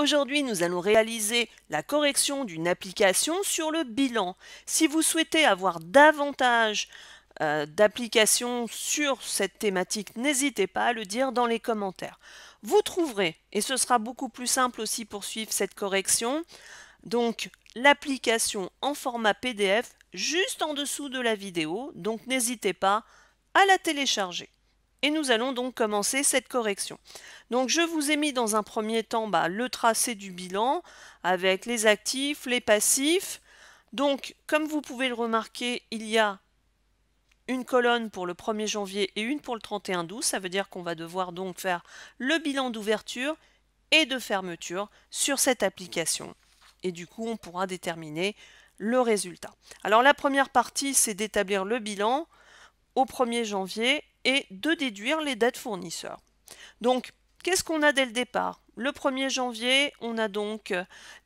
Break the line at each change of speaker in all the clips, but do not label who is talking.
Aujourd'hui, nous allons réaliser la correction d'une application sur le bilan. Si vous souhaitez avoir davantage euh, d'applications sur cette thématique, n'hésitez pas à le dire dans les commentaires. Vous trouverez, et ce sera beaucoup plus simple aussi pour suivre cette correction, donc l'application en format PDF juste en dessous de la vidéo, donc n'hésitez pas à la télécharger. Et nous allons donc commencer cette correction. Donc je vous ai mis dans un premier temps bah, le tracé du bilan avec les actifs, les passifs. Donc comme vous pouvez le remarquer, il y a une colonne pour le 1er janvier et une pour le 31 12. Ça veut dire qu'on va devoir donc faire le bilan d'ouverture et de fermeture sur cette application. Et du coup, on pourra déterminer le résultat. Alors la première partie, c'est d'établir le bilan au 1er janvier et de déduire les dettes fournisseurs. Donc, qu'est-ce qu'on a dès le départ Le 1er janvier, on a donc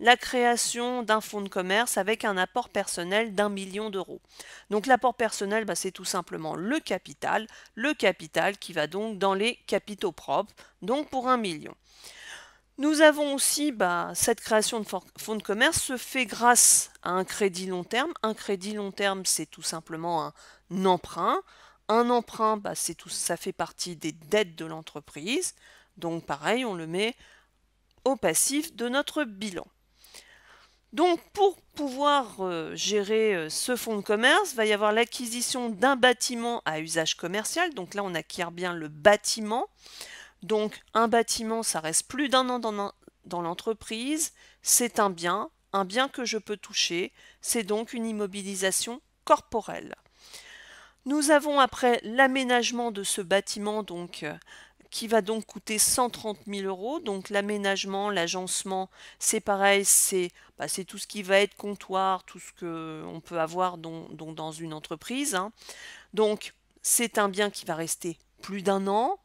la création d'un fonds de commerce avec un apport personnel d'un million d'euros. Donc l'apport personnel, bah, c'est tout simplement le capital, le capital qui va donc dans les capitaux propres, donc pour un million. Nous avons aussi, bah, cette création de fonds de commerce se fait grâce à un crédit long terme. Un crédit long terme, c'est tout simplement un emprunt. Un emprunt, bah, c'est ça fait partie des dettes de l'entreprise. Donc pareil, on le met au passif de notre bilan. Donc pour pouvoir euh, gérer euh, ce fonds de commerce, il va y avoir l'acquisition d'un bâtiment à usage commercial. Donc là, on acquiert bien le bâtiment. Donc un bâtiment, ça reste plus d'un an dans, l'entreprise, c'est un bien, un bien que je peux toucher, c'est donc une immobilisation corporelle. Nous avons après l'aménagement de ce bâtiment, donc euh, qui va donc coûter 130 000 euros. Donc l'aménagement, l'agencement, c'est pareil, bah, c'est tout ce qui va être comptoir, tout ce qu'on peut avoir dans une entreprise. Hein. Donc c'est un bien qui va rester plus d'un an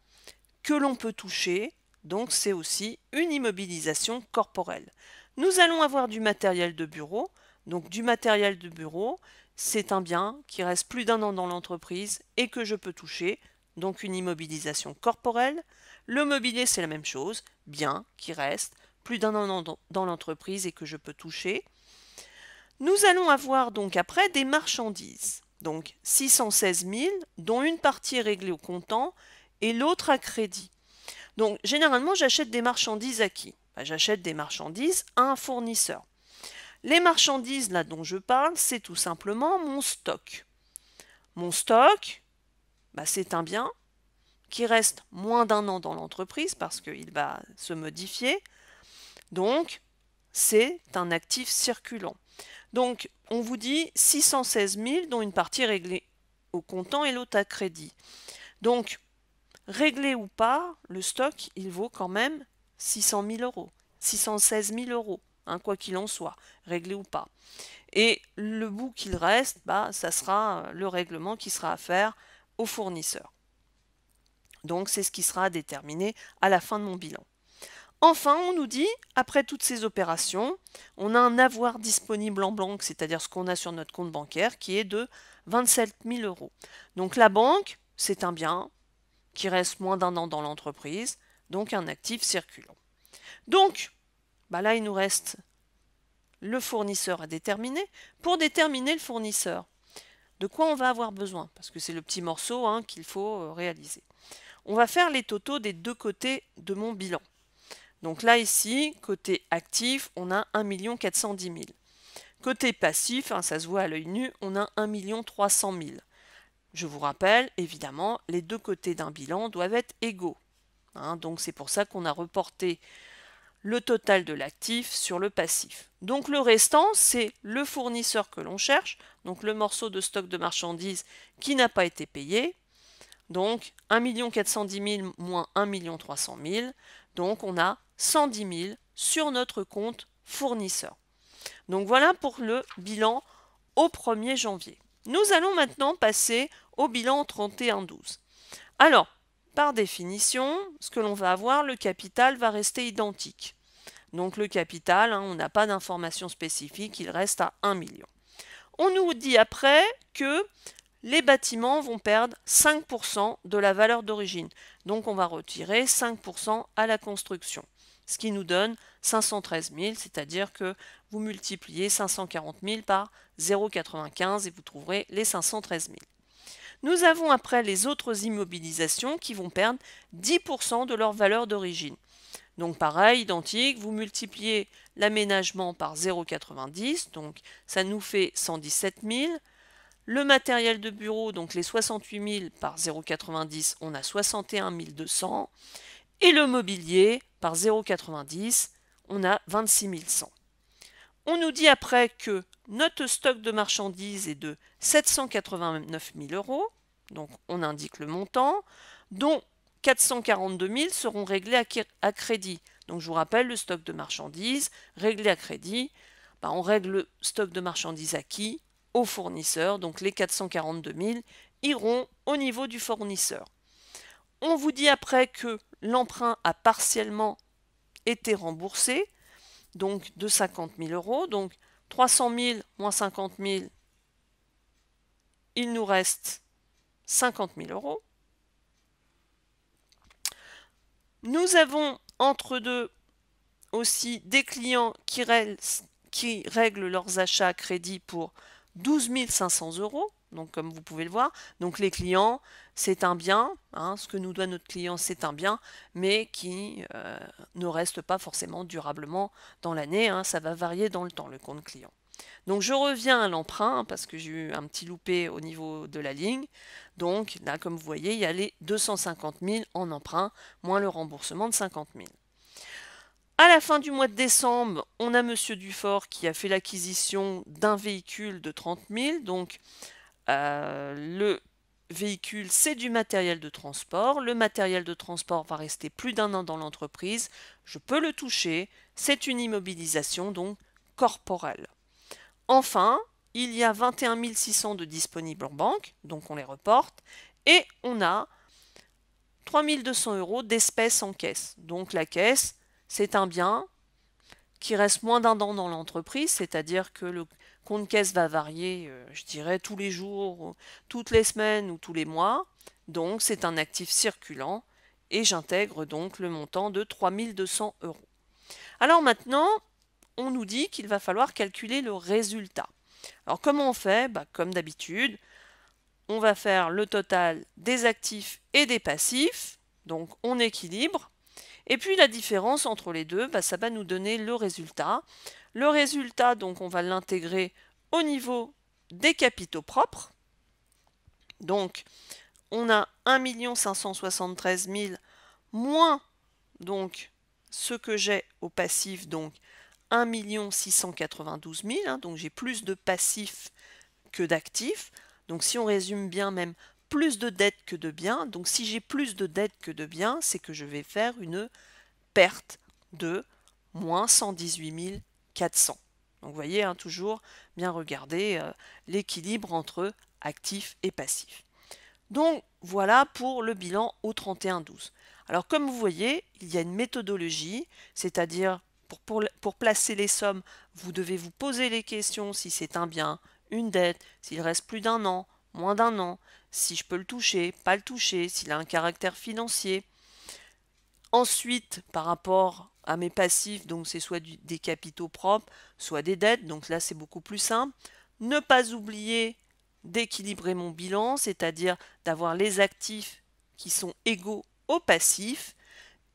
que l'on peut toucher, donc c'est aussi une immobilisation corporelle. Nous allons avoir du matériel de bureau, donc du matériel de bureau, c'est un bien qui reste plus d'un an dans l'entreprise et que je peux toucher, donc une immobilisation corporelle. Le mobilier, c'est la même chose, bien qui reste plus d'un an dans l'entreprise et que je peux toucher. Nous allons avoir donc après des marchandises, donc 616 000, dont une partie est réglée au comptant et l'autre à crédit. Donc généralement, j'achète des marchandises à qui bah, J'achète des marchandises à un fournisseur. Les marchandises là dont je parle, c'est tout simplement mon stock. Mon stock, bah, c'est un bien qui reste moins d'un an dans l'entreprise parce qu'il va se modifier. Donc, c'est un actif circulant. Donc, on vous dit 616 000, dont une partie réglée au comptant et l'autre à crédit. Donc, Réglé ou pas, le stock, il vaut quand même 600 000 euros, 616 000 euros, hein, quoi qu'il en soit, réglé ou pas. Et le bout qu'il reste, bah, ça sera euh, le règlement qui sera à faire au fournisseur. Donc c'est ce qui sera déterminé à la fin de mon bilan. Enfin, on nous dit, après toutes ces opérations, on a un avoir disponible en banque, c'est-à-dire ce qu'on a sur notre compte bancaire, qui est de 27 000 euros. Donc la banque, c'est un bien, qui reste moins d'un an dans l'entreprise, donc un actif circulant. Donc, bah là, il nous reste le fournisseur à déterminer. Pour déterminer le fournisseur, de quoi on va avoir besoin Parce que c'est le petit morceau hein, qu'il faut euh, réaliser. On va faire les totaux des deux côtés de mon bilan. Donc là, ici, côté actif, on a 1 410 000. Côté passif, hein, ça se voit à l'œil nu, on a 1 300 000. Je vous rappelle, évidemment, les deux côtés d'un bilan doivent être égaux. Hein. donc c'est pour ça qu'on a reporté le total de l'actif sur le passif. Donc le restant, c'est le fournisseur que l'on cherche, donc le morceau de stock de marchandises qui n'a pas été payé. Donc 1 410 000 moins 1 300 000. Donc on a 110 000 sur notre compte fournisseur. Donc voilà pour le bilan au 1er janvier. Nous allons maintenant passer au bilan 31-12. Alors, par définition, ce que l'on va avoir, le capital va rester identique. Donc le capital, hein, on n'a pas d'information spécifique, il reste à 1 million. On nous dit après que les bâtiments vont perdre 5% de la valeur d'origine. Donc on va retirer 5% à la construction ce qui nous donne 513 000, c'est-à-dire que vous multipliez 540 000 par 0,95 et vous trouverez les 513 000. Nous avons après les autres immobilisations qui vont perdre 10% de leur valeur d'origine. Donc pareil, identique, vous multipliez l'aménagement par 0,90, donc ça nous fait 117 000. Le matériel de bureau, donc les 68 000 par 0,90, on a 61 200. Et le mobilier, par 0,90, on a 26 100. On nous dit après que notre stock de marchandises est de 789 000 euros, donc on indique le montant, dont 442 000 seront réglés à, crédit. Donc je vous rappelle, le stock de marchandises réglé à crédit, ben, on règle le stock de marchandises acquis Au fournisseur, donc les 442 000 iront au niveau du fournisseur. On vous dit après que l'emprunt a partiellement été remboursé, donc de 50 000 euros. Donc 300 000 moins 50 000, il nous reste 50 000 euros. Nous avons entre deux aussi des clients qui, règlent, leurs achats à crédit pour 12 500 euros. Donc, comme vous pouvez le voir, donc les clients, c'est un bien, hein, ce que nous doit notre client, c'est un bien, mais qui euh, ne reste pas forcément durablement dans l'année, hein, ça va varier dans le temps, le compte client. Donc je reviens à l'emprunt, parce que j'ai eu un petit loupé au niveau de la ligne. Donc là, comme vous voyez, il y a les 250 000 en emprunt, moins le remboursement de 50 000. À la fin du mois de décembre, on a Monsieur Dufort qui a fait l'acquisition d'un véhicule de 30 000. Donc euh, le véhicule, c'est du matériel de transport. Le matériel de transport va rester plus d'un an dans l'entreprise. Je peux le toucher. C'est une immobilisation, donc corporelle. Enfin, il y a 21 600 de disponibles en banque, donc on les reporte. Et on a 3200 euros d'espèces en caisse. Donc la caisse, c'est un bien, qui reste moins d'un an dans l'entreprise, c'est-à-dire que le compte caisse va varier, euh, je dirais, tous les jours, toutes les semaines ou tous les mois. Donc c'est un actif circulant et j'intègre donc le montant de 3200 euros. Alors maintenant, on nous dit qu'il va falloir calculer le résultat. Alors comment on fait bah, Comme d'habitude, on va faire le total des actifs et des passifs. Donc on équilibre et puis la différence entre les deux, bah, ça va nous donner le résultat. Le résultat, donc on va l'intégrer au niveau des capitaux propres. Donc on a 1 573 000 moins donc ce que j'ai au passif, donc 1 692 000, donc j'ai plus de passifs que d'actifs. Donc si on résume bien même plus de dettes que de biens. Donc si j'ai plus de dettes que de biens, c'est que je vais faire une perte de moins 118 400. Donc vous voyez, hein, toujours bien regarder euh, l'équilibre entre actifs et passifs. Donc voilà pour le bilan au 31-12. Alors comme vous voyez, il y a une méthodologie, c'est-à-dire pour, placer les sommes, vous devez vous poser les questions si c'est un bien, une dette, s'il reste plus d'un an, moins d'un an, si je peux le toucher, pas le toucher, s'il a un caractère financier. Ensuite, par rapport à mes passifs, donc c'est soit des capitaux propres, soit des dettes, donc là c'est beaucoup plus simple. Ne pas oublier d'équilibrer mon bilan, c'est-à-dire d'avoir les actifs qui sont égaux aux passifs.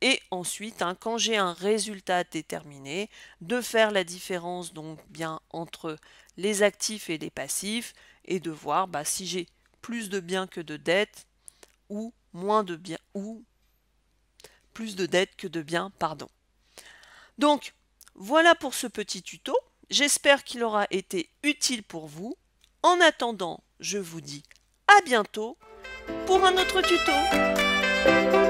Et ensuite, hein, quand j'ai un résultat déterminé, de faire la différence donc bien entre les actifs et les passifs et de voir bah, si j'ai plus de biens que de dettes ou moins de biens ou plus de dettes que de biens, pardon. Donc, voilà pour ce petit tuto. J'espère qu'il aura été utile pour vous. En attendant, je vous dis à bientôt pour un autre tuto.